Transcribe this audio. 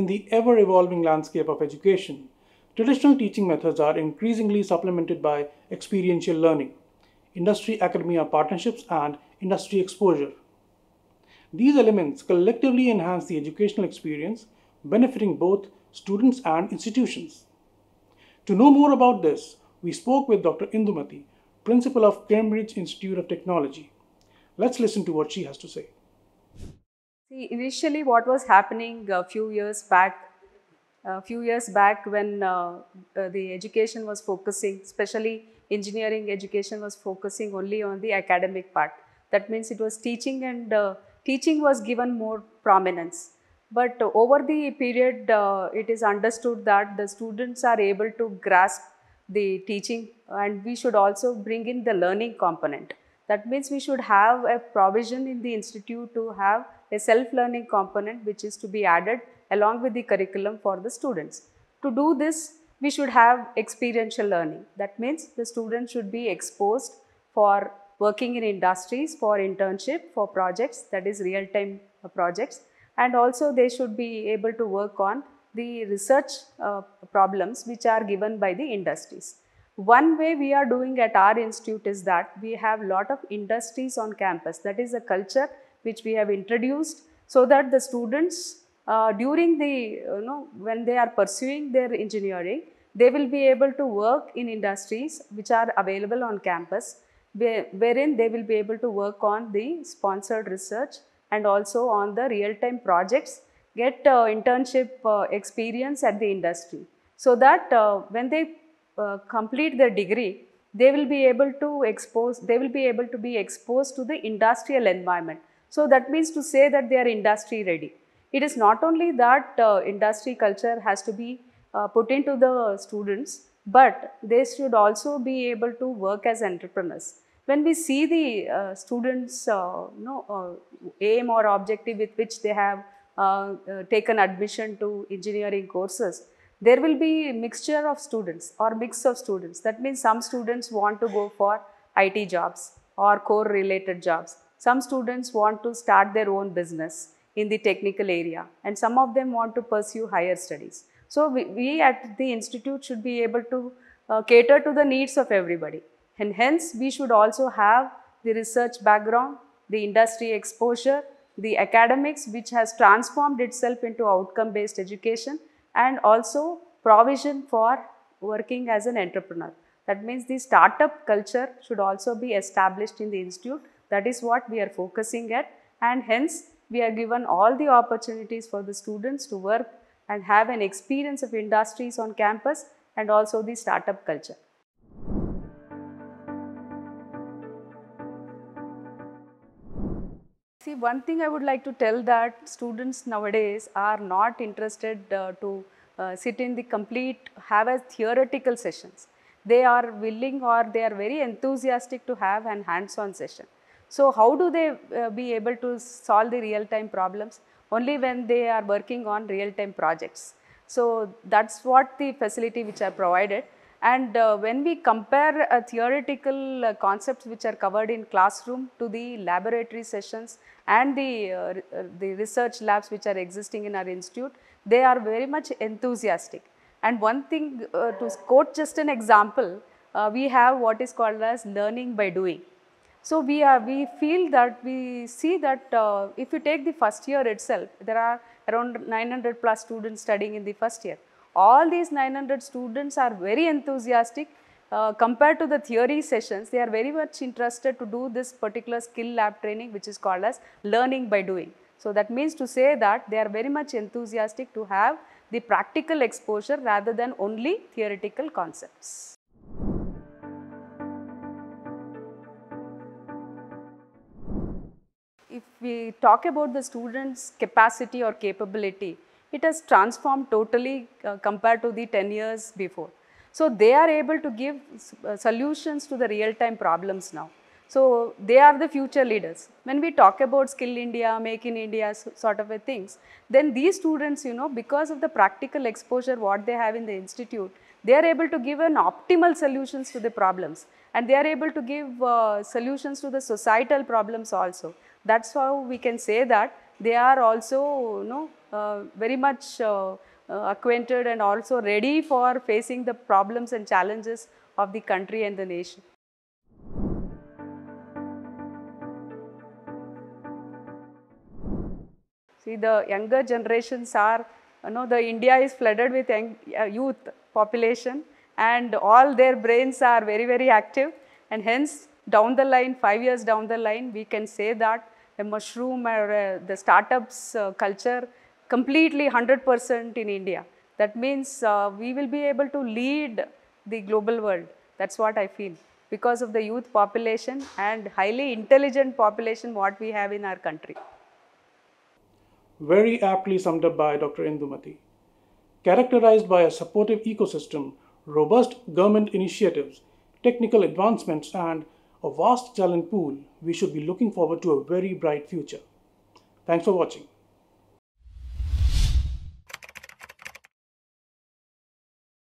in the ever evolving landscape of education, traditional teaching methods are increasingly supplemented by experiential learning, industry academia partnerships, and industry exposure. These elements collectively enhance the educational experience, benefiting both students and institutions. To know more about this, we spoke with Dr. Indumati, principal of Cambridge Institute of Technology. Let's listen to what she has to say. See, initially what was happening a uh, few years back, a uh, few years back when uh, the education was focusing, especially engineering education was focusing only on the academic part. That means it was teaching and uh, teaching was given more prominence. But over the period, uh, it is understood that the students are able to grasp the teaching and we should also bring in the learning component. That means we should have a provision in the institute to have a self-learning component which is to be added along with the curriculum for the students. To do this, we should have experiential learning. That means the students should be exposed for working in industries, for internship, for projects, that is real-time uh, projects. And also they should be able to work on the research uh, problems which are given by the industries. One way we are doing at our institute is that we have lot of industries on campus. That is a culture which we have introduced so that the students uh, during the, you know, when they are pursuing their engineering, they will be able to work in industries which are available on campus, wherein they will be able to work on the sponsored research and also on the real-time projects, get uh, internship uh, experience at the industry. So that uh, when they uh, complete their degree, they will be able to expose, they will be able to be exposed to the industrial environment. So that means to say that they are industry ready. It is not only that uh, industry culture has to be uh, put into the students, but they should also be able to work as entrepreneurs. When we see the uh, students' uh, you know, uh, aim or objective with which they have taken admission to engineering courses, there will be mixture of students or mix of students. That means some students want to go for IT jobs or core related jobs. Some students want to start their own business in the technical area and some of them want to pursue higher studies. So we, we at the institute should be able to uh, cater to the needs of everybody and hence we should also have the research background, the industry exposure, the academics which has transformed itself into outcome based education and also provision for working as an entrepreneur. That means the startup culture should also be established in the institute. That is what we are focusing at and hence we are given all the opportunities for the students to work and have an experience of industries on campus and also the startup culture. one thing I would like to tell that students nowadays are not interested uh, to uh, sit in the complete, have a theoretical sessions. They are willing or they are very enthusiastic to have an hands-on session. So how do they uh, be able to solve the real-time problems? Only when they are working on real-time projects. So that's what the facility which I provided. And uh, when we compare uh, theoretical uh, concepts which are covered in classroom to the laboratory sessions and the, uh, uh, the research labs which are existing in our institute, they are very much enthusiastic. And one thing uh, to quote just an example, we have what is called as learning by doing. So, we, are, we feel that we see that if you take the first year itself, there are around 900 plus students studying in the first year all these 900 students are very enthusiastic uh, compared to the theory sessions. They are very much interested to do this particular skill lab training which is called as learning by doing. So that means to say that they are very much enthusiastic to have the practical exposure rather than only theoretical concepts. If we talk about the students capacity or capability, it has transformed totally uh, compared to the 10 years before. So they are able to give uh, solutions to the real-time problems now. So they are the future leaders. When we talk about skill India, make in India sort of a things, then these students, you know, because of the practical exposure what they have in the institute, they are able to give an optimal solutions to the problems and they are able to give uh, solutions to the societal problems also. That's how we can say that they are also, you know, uh, very much uh, uh, acquainted and also ready for facing the problems and challenges of the country and the nation. See, the younger generations are, you know, the India is flooded with young, uh, youth population and all their brains are very, very active and hence down the line, five years down the line, we can say that a mushroom or uh, the startups uh, culture completely 100% in India. That means uh, we will be able to lead the global world. That's what I feel because of the youth population and highly intelligent population what we have in our country. Very aptly summed up by Dr. Indumati. Characterized by a supportive ecosystem, robust government initiatives, technical advancements and a vast talent pool, we should be looking forward to a very bright future. Thanks for watching.